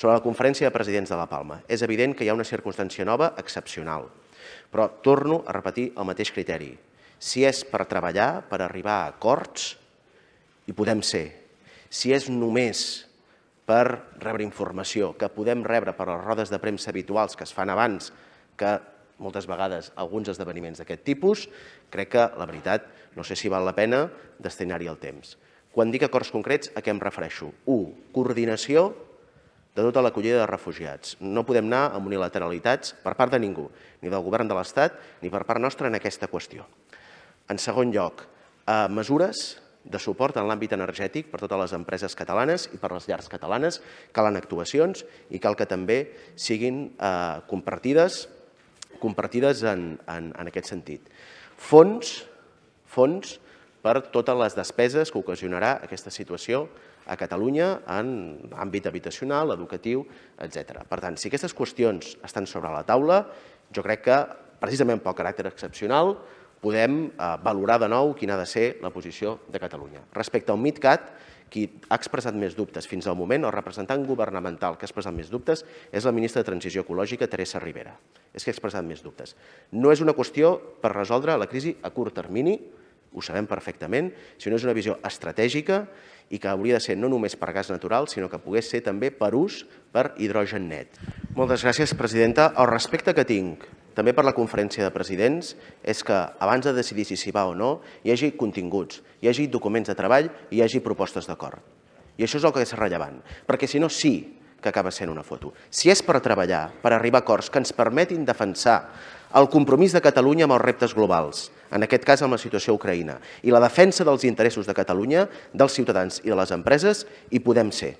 Sobre la conferència de presidents de La Palma, és evident que hi ha una circumstància nova excepcional, però torno a repetir el mateix criteri. Si és per treballar, per arribar a acords, hi podem ser. Si és només per rebre informació, que podem rebre per les rodes de premsa habituals que es fan abans que moltes vegades alguns esdeveniments d'aquest tipus, crec que, la veritat, no sé si val la pena destinar-hi el temps. Quan dic acords concrets, a què em refereixo? 1. Coordinació de tota l'acollida de refugiats. No podem anar amb unilateralitats per part de ningú, ni del govern de l'Estat ni per part nostra en aquesta qüestió. En segon lloc, eh, mesures de suport en l'àmbit energètic per totes les empreses catalanes i per les llars catalanes. Calen actuacions i cal que també siguin eh, compartides compartides en, en, en aquest sentit. Fons, fons per totes les despeses que ocasionarà aquesta situació a Catalunya en àmbit habitacional, educatiu, etc. Per tant, si aquestes qüestions estan sobre la taula, jo crec que, precisament pel caràcter excepcional, podem eh, valorar de nou quina ha de ser la posició de Catalunya. Respecte al MidCat, qui ha expressat més dubtes fins al moment, el representant governamental que ha expressat més dubtes, és la ministra de Transició Ecològica, Teresa Rivera. És que ha expressat més dubtes. No és una qüestió per resoldre la crisi a curt termini, ho sabem perfectament, sinó és una visió estratègica i que hauria de ser no només per gas natural, sinó que pogués ser també per ús per hidrogen net. Moltes gràcies, presidenta. El respecte que tinc també per la conferència de presidents és que abans de decidir si s'hi va o no, hi hagi continguts, hi hagi documents de treball i hi hagi propostes d'acord. I això és el que és rellevant, perquè si no sí que acaba sent una foto. Si és per treballar, per arribar a acords que ens permetin defensar el compromís de Catalunya amb els reptes globals, en aquest cas amb la situació Ucraïna, i la defensa dels interessos de Catalunya, dels ciutadans i de les empreses, hi podem ser.